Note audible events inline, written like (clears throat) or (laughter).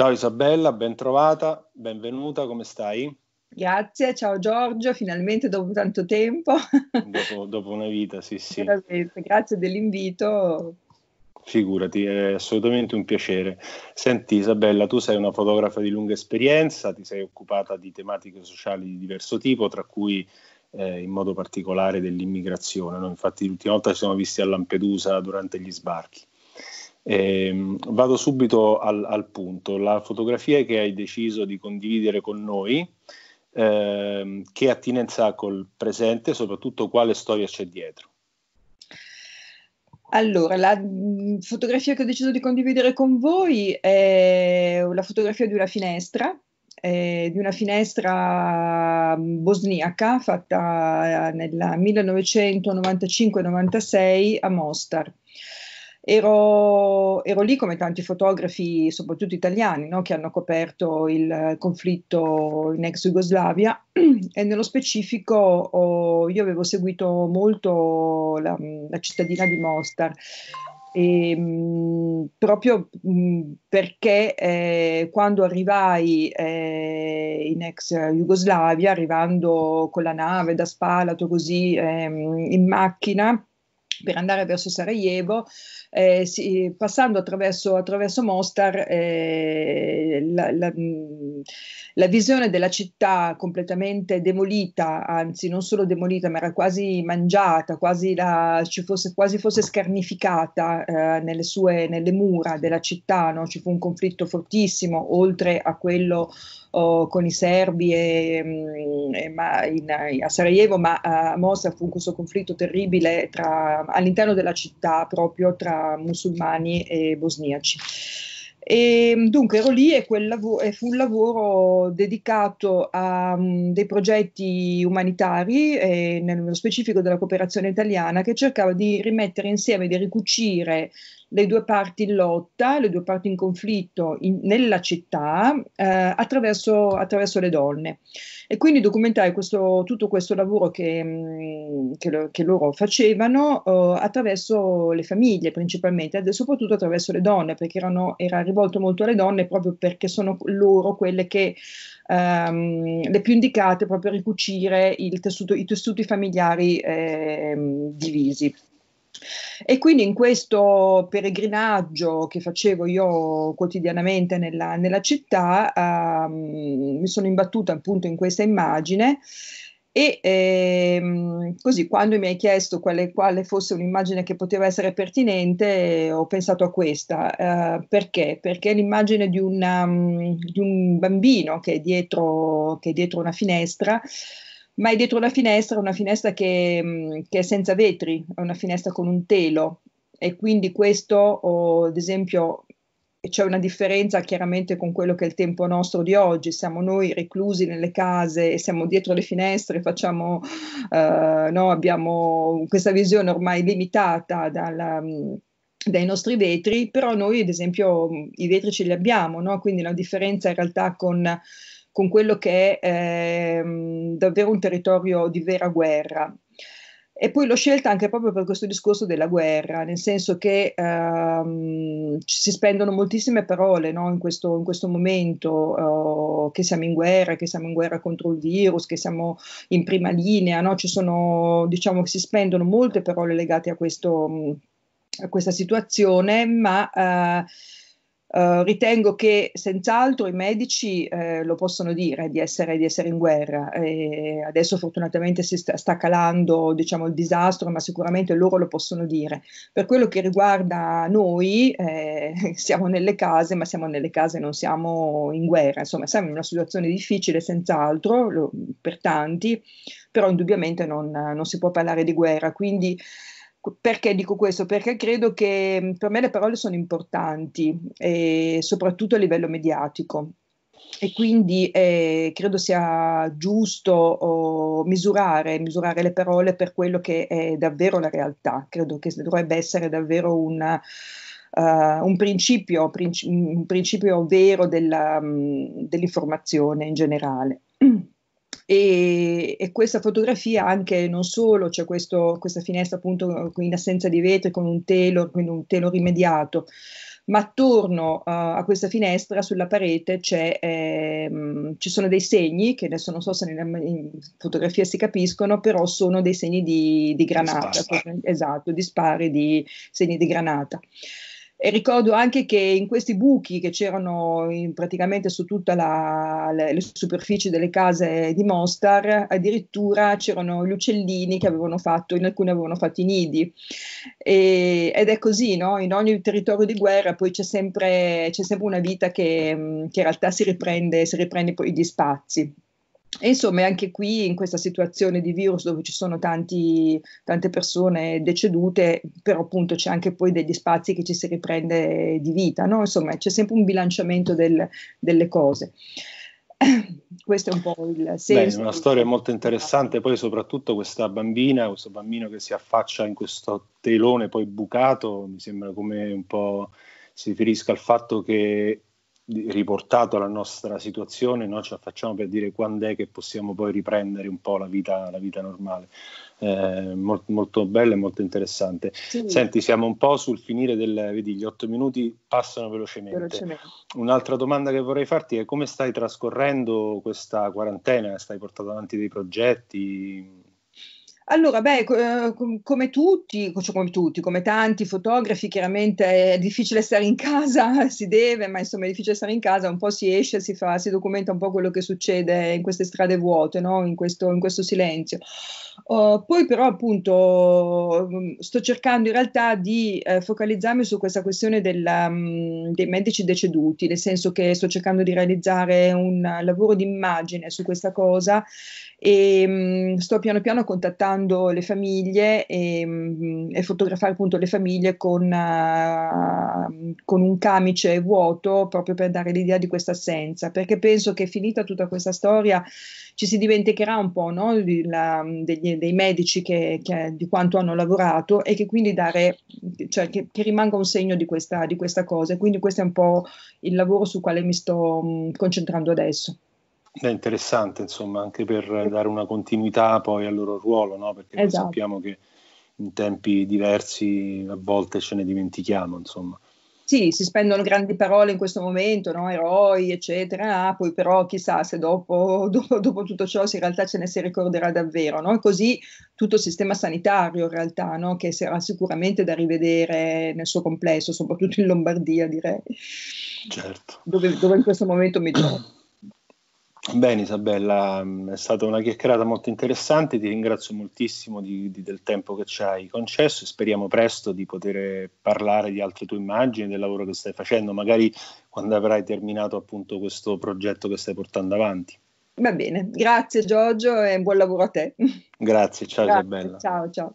Ciao Isabella, ben trovata, benvenuta, come stai? Grazie, ciao Giorgio, finalmente dopo tanto tempo. (laughs) Dopo, dopo una vita, sì, sì. Veramente, grazie dell'invito. Figurati, è assolutamente un piacere. Senti Isabella, tu sei una fotografa di lunga esperienza, ti sei occupata di tematiche sociali di diverso tipo, tra cui eh, in modo particolare dell'immigrazione. No? Infatti l'ultima volta ci siamo visti a Lampedusa durante gli sbarchi. Eh, vado subito al, al, punto. La fotografia che hai deciso di condividere con noi, eh, che attinenza ha col presente, soprattutto quale storia c'è dietro? Allora, la mm, fotografia che ho deciso di condividere con voi è la fotografia di una finestra, eh, di una finestra mm, bosniaca fatta eh, nel 1995-96 a Mostar. Ero, ero, lì come tanti fotografi, soprattutto italiani, no? che hanno coperto il conflitto in ex Jugoslavia (clears throat) e nello specifico oh, io avevo seguito molto la, la cittadina di Mostar. E, ehm, mh, proprio mh, perché eh, quando arrivai eh, in ex Jugoslavia, arrivando con la nave da Spalato così eh, in macchina, per andare verso Sarajevo, eh, si, passando attraverso, attraverso Mostar, eh, la, la, la visione della città completamente demolita, anzi non solo demolita, ma era quasi mangiata, quasi, la, fosse, quasi fosse, scarnificata eh, nelle, sue, nelle mura della città, no? ci fu un conflitto fortissimo, oltre a quello oh, con i serbi e, mm, e, ma, in, a Sarajevo, ma a Mosca fu questo conflitto terribile tra, all'interno della città proprio tra musulmani e bosniaci. E, ehm, dunque ero lì e, lavoro, e, fu un lavoro dedicato a um, dei progetti umanitari, e nello specifico della cooperazione italiana, che cercava di rimettere insieme, di ricucire le due parti in lotta, le due parti in conflitto in, nella città eh, attraverso, attraverso, le donne. E quindi documentare questo, tutto questo lavoro che, mm, che, che loro facevano eh, attraverso le famiglie principalmente, e soprattutto attraverso le donne, perché erano, era rivolto molto alle donne proprio perché sono loro quelle che ehm, le più indicate proprio a ricucire tessuto, i tessuti familiari eh, divisi. E quindi in questo peregrinaggio che facevo io quotidianamente nella, nella città ehm, mi sono imbattuta appunto in questa immagine e ehm, così quando mi hai chiesto quale, quale, fosse un'immagine che poteva essere pertinente ho pensato a questa. Eh, perché? Perché è l'immagine di, una, ehm, di un bambino che è dietro, che è dietro una finestra ma è dietro la finestra, una finestra che, mm, che, è senza vetri, è una finestra con un telo e quindi questo, oh, ad esempio, c'è una differenza chiaramente con quello che è il tempo nostro di oggi, siamo noi reclusi nelle case, e siamo dietro le finestre, facciamo, eh, no, abbiamo questa visione ormai limitata dalla, mm, dai nostri vetri, però noi ad esempio i vetri ce li abbiamo, no? quindi la differenza in realtà con con quello che è ehm, davvero un territorio di vera guerra. E poi l'ho scelta anche proprio per questo discorso della guerra, nel senso che ehm, si spendono moltissime parole no, in, questo, in, questo, momento, eh, che siamo in guerra, che siamo in guerra contro il virus, che siamo in prima linea, no? sono, diciamo, si spendono molte parole legate a, questo, a questa situazione, ma... Eh, eh, ritengo che senz'altro i medici eh, lo possono dire di essere, di essere in guerra. E adesso fortunatamente si sta, sta calando diciamo, il disastro, ma sicuramente loro lo possono dire. Per quello che riguarda noi, eh, (laughs) siamo nelle case, ma siamo nelle case, non siamo in guerra. Insomma, siamo in una situazione difficile, senz'altro, lo, per tanti, però indubbiamente non, non si può parlare di guerra. Quindi perché dico questo? Perché credo che mm, per me le parole sono importanti, soprattutto a livello mediatico. E quindi eh, credo sia giusto oh, misurare, misurare, le parole per quello che è davvero la realtà. Credo che dovrebbe essere davvero una, uh, eh, un, principio, princi- un, principio, vero della, um, dell'informazione in generale. (clears throat) E, e, questa fotografia anche non solo, c'è cioè questa finestra appunto in assenza di vetri con un telo, quindi un telo rimediato, ma attorno uh, a questa finestra sulla parete ehm, ci sono dei segni che adesso non so se nella fotografia si capiscono, però sono dei segni di, di granata, di esatto, di spari, di segni di granata. E ricordo anche che in questi buchi che c'erano praticamente su tutta la, le, le, superfici delle case di Mostar, addirittura c'erano gli uccellini che avevano fatto, in alcuni avevano fatto i nidi. E, ed è così, no? in ogni territorio di guerra poi c'è sempre, c'è sempre una vita che, che in realtà si riprende, si riprende poi gli spazi. E insomma, anche qui in questa situazione di virus dove ci sono tanti, tante persone decedute, però appunto c'è anche poi degli spazi che ci si riprende di vita, no? insomma c'è sempre un bilanciamento del, delle cose. (clears throat) Questo è un po' il senso. Beh, una storia molto interessante, poi soprattutto questa bambina, questo bambino che si affaccia in questo telone poi bucato, mi sembra come un po' si riferisca al fatto che riportato alla nostra situazione, noi ce la per dire quando è che possiamo poi riprendere un po' la vita, la vita normale. Eh, molt, molto bella e molto interessante. Sì. Senti, siamo un po' sul finire del, vedi, gli otto minuti passano velocemente. velocemente. Un'altra domanda che vorrei farti è come stai trascorrendo questa quarantena? Stai portando avanti dei progetti? Allora, beh, eh, come tutti, cioè come tutti, come tanti fotografi, chiaramente è difficile stare in casa, (laughs) si deve, ma insomma è difficile stare in casa, un po' si esce, si fa, si documenta un po' quello che succede in queste strade vuote, no? in, questo, in, questo, silenzio. Uh, poi però appunto mm, sto cercando in realtà di eh, focalizzarmi su questa questione della, mm, dei medici deceduti, nel senso che sto cercando di realizzare un lavoro di immagine su questa cosa e um, sto piano piano contattando fotografando le famiglie e, mm, e fotografare appunto le famiglie con, uh, con, un camice vuoto proprio per dare l'idea di questa assenza, perché penso che finita tutta questa storia ci si dimenticherà un po' no? La, degli, dei medici che, che, di quanto hanno lavorato e che quindi dare, cioè che, che rimanga un segno di questa, di questa cosa. E quindi questo è un po' il lavoro sul quale mi sto mh, mm, concentrando adesso. È interessante, insomma, anche per dare una continuità poi al loro ruolo, no? perché esatto. sappiamo che in tempi diversi a volte ce ne dimentichiamo, insomma. Sì, si spendono grandi parole in questo momento, no? eroi, eccetera, ah, poi però chissà se dopo, (laughs) dopo, dopo, tutto ciò in realtà ce ne si ricorderà davvero. No? Così tutto il sistema sanitario in realtà, no? che sarà sicuramente da rivedere nel suo complesso, soprattutto in Lombardia direi, certo. dove, dove in questo momento mi trovo. Bene Isabella, è stata una chiacchierata molto interessante, ti ringrazio moltissimo di, di, del tempo che ci hai concesso e speriamo presto di poter parlare di altre tue immagini, del lavoro che stai facendo, magari quando avrai terminato appunto questo progetto che stai portando avanti. Va bene, grazie Giorgio e buon lavoro a te. Grazie, ciao grazie, Isabella. Ciao, ciao.